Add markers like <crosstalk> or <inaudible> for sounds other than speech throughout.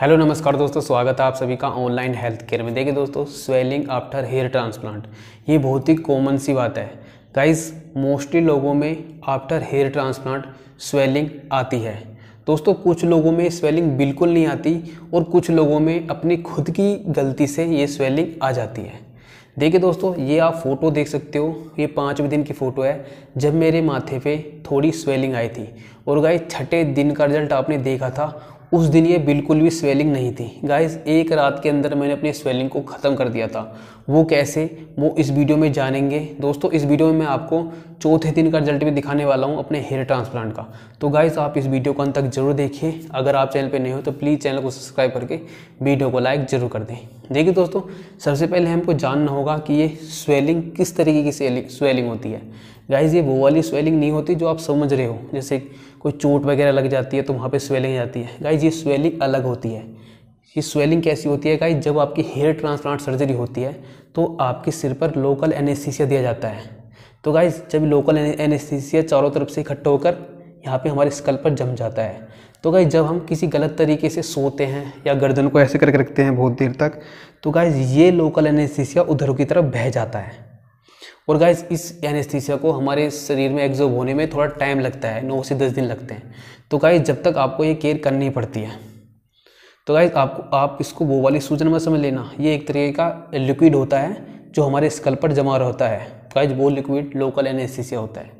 hello नमस्कार दोस्तों स्वागत है आप सभी का ऑनलाइन हेल्थ केयर में देखिए दोस्तों स्वेलिंग आफ्टर हेयर ट्रांसप्लांट ये बहुत ही कॉमन सी बात है गाइस मोस्टली लोगों में आफ्टर हेयर ट्रांसप्लांट स्वेलिंग आती है दोस्तों कुछ लोगों में स्वेलिंग बिल्कुल नहीं आती और कुछ लोगों में अपनी खुद की गलती से ये स्वेलिंग आ जाती है देखिए दोस्तों ये आप फ़ोटो देख सकते हो ये पाँचवें दिन की फ़ोटो है जब मेरे माथे पे थोड़ी स्वेलिंग आई थी और गाइस छठे दिन का रिजल्ट आपने देखा था उस दिन ये बिल्कुल भी स्वेलिंग नहीं थी गाइस एक रात के अंदर मैंने अपनी स्वेलिंग को ख़त्म कर दिया था वो कैसे वो इस वीडियो में जानेंगे दोस्तों इस वीडियो में मैं आपको चौथे दिन का रिजल्ट भी दिखाने वाला हूँ अपने हेयर ट्रांसप्लांट का तो गाइस आप इस वीडियो को अंत तक जरूर देखिए अगर आप चैनल पर नहीं हो तो प्लीज़ चैनल को सब्सक्राइब करके वीडियो को लाइक जरूर कर दें देखिए दोस्तों सबसे पहले हमको जानना होगा कि ये स्वेलिंग किस तरीके की स्वेलिंग होती है गाइज ये वो वाली स्वेलिंग नहीं होती जो आप समझ रहे हो जैसे कोई चोट वगैरह लग जाती है तो वहाँ पे स्वेलिंग जाती है गाइज गाइज ये स्वेलिंग अलग होती है ये स्वेलिंग कैसी होती है गाइज जब आपकी हेयर ट्रांसप्लांट सर्जरी होती है तो आपके सिर पर लोकल एनेस्थीसिया दिया जाता है तो गाइज जब लोकल एनेस्थीसिया चारों तरफ से इकट्ठा होकर यहाँ पे हमारे स्कल पर जम जाता है तो गाइज जब हम किसी गलत तरीके से सोते हैं या गर्दन को ऐसे करके रखते हैं बहुत देर तक तो गाइज ये लोकल एनेस्थीसिया उधर की तरफ बह जाता है और गाइज इस एनेस्थीसिया को हमारे शरीर में एग्जॉर्ब होने में थोड़ा टाइम लगता है नौ से दस दिन लगते हैं तो गाइज जब तक आपको ये केयर करनी पड़ती है तो गाइज आपको आप इसको वो वाली सूजन में समझ लेना ये एक तरीके का लिक्विड होता है जो हमारे स्कल पर जमा रहता है गाइज वो लिक्विड लोकल एनएससी से होता है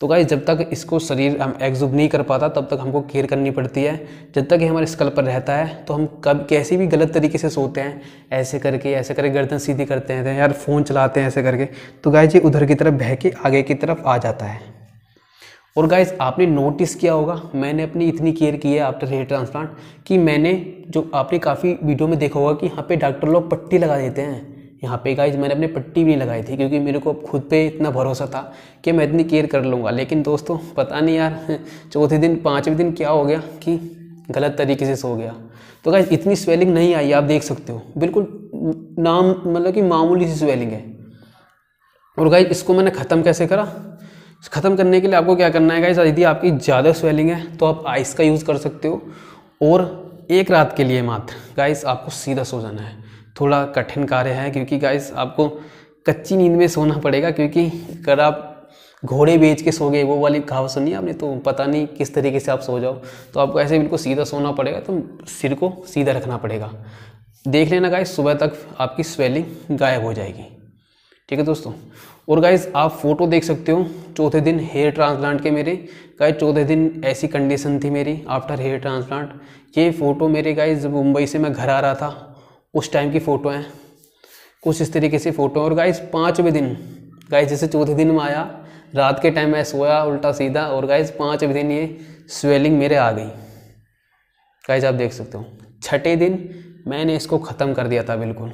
तो गाइज जब तक इसको शरीर हम एग्जूब नहीं कर पाता तब तक हमको केयर करनी पड़ती है जब तक ये हमारे स्कल पर रहता है तो हम कब कैसे भी गलत तरीके से सोते हैं ऐसे करके ऐसे करके गर्दन सीधी करते हैं यार फ़ोन चलाते हैं ऐसे करके तो गाइज ये उधर की तरफ बह के आगे की तरफ आ जाता है और गाइज आपने नोटिस किया होगा मैंने अपनी इतनी केयर की है आफ्टर हेयर ट्रांसप्लांट कि मैंने जो आपने काफ़ी वीडियो में देखा होगा कि यहाँ पे डॉक्टर लोग पट्टी लगा देते हैं यहाँ पे गाइज मैंने अपने पट्टी भी नहीं लगाई थी क्योंकि मेरे को खुद पे इतना भरोसा था कि मैं इतनी केयर कर लूँगा लेकिन दोस्तों पता नहीं यार <laughs> चौथे दिन पाँचवें दिन क्या हो गया कि गलत तरीके से सो गया तो गाइज इतनी स्वेलिंग नहीं आई आप देख सकते हो बिल्कुल नाम मतलब कि मामूली सी स्वेलिंग है और गाइज इसको मैंने ख़त्म कैसे करा ख़त्म करने के लिए आपको क्या करना है यदि आपकी ज़्यादा स्वेलिंग है तो आप आइस का यूज़ कर सकते हो और एक रात के लिए मात्र गाइस आपको सीधा सो जाना है थोड़ा कठिन कार्य है क्योंकि गाइस आपको कच्ची नींद में सोना पड़ेगा क्योंकि अगर आप घोड़े बेच के सो गए वो वाली कहावत सुनी आपने तो पता नहीं किस तरीके से आप सो जाओ तो आपको ऐसे बिल्कुल सीधा सोना पड़ेगा तो सिर को सीधा रखना पड़ेगा देख लेना गाइस सुबह तक आपकी स्वेलिंग गायब हो जाएगी ठीक है दोस्तों और गाइज आप फोटो देख सकते हो चौथे दिन हेयर ट्रांसप्लांट के मेरे गाइज चौथे दिन ऐसी कंडीशन थी मेरी आफ्टर हेयर ट्रांसप्लांट ये फ़ोटो मेरे गाइज मुंबई से मैं घर आ रहा था उस टाइम की फ़ोटो हैं कुछ इस तरीके से फ़ोटो और गाइज पाँचवें दिन गाइज जैसे चौथे दिन में आया रात के टाइम मैं सोया उल्टा सीधा और गाइज पाँचवें दिन ये स्वेलिंग मेरे आ गई गाइज आप देख सकते हो छठे दिन मैंने इसको ख़त्म कर दिया था बिल्कुल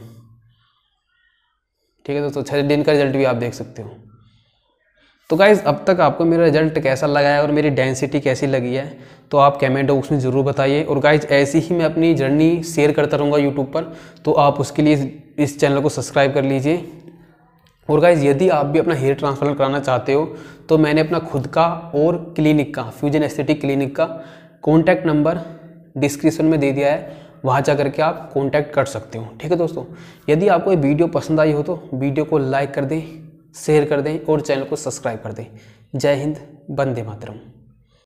ठीक है दोस्तों छः दिन का रिजल्ट भी आप देख सकते हो तो गाइज अब तक आपको मेरा रिजल्ट कैसा लगा है और मेरी डेंसिटी कैसी लगी है तो आप कमेंट बॉक्स में ज़रूर बताइए और गाइज ऐसी ही मैं अपनी जर्नी शेयर करता रहूँगा यूट्यूब पर तो आप उसके लिए इस चैनल को सब्सक्राइब कर लीजिए और गाइज यदि आप भी अपना हेयर ट्रांसफर कराना चाहते हो तो मैंने अपना खुद का और क्लिनिक का फ्यूजन एस्थेटिक क्लिनिक का कॉन्टैक्ट नंबर डिस्क्रिप्सन में दे दिया है वहाँ जा करके आप कॉन्टैक्ट कर सकते हो ठीक है दोस्तों यदि आपको ये वीडियो पसंद आई हो तो वीडियो को लाइक कर दें शेयर कर दें और चैनल को सब्सक्राइब कर दें जय हिंद वंदे मातरम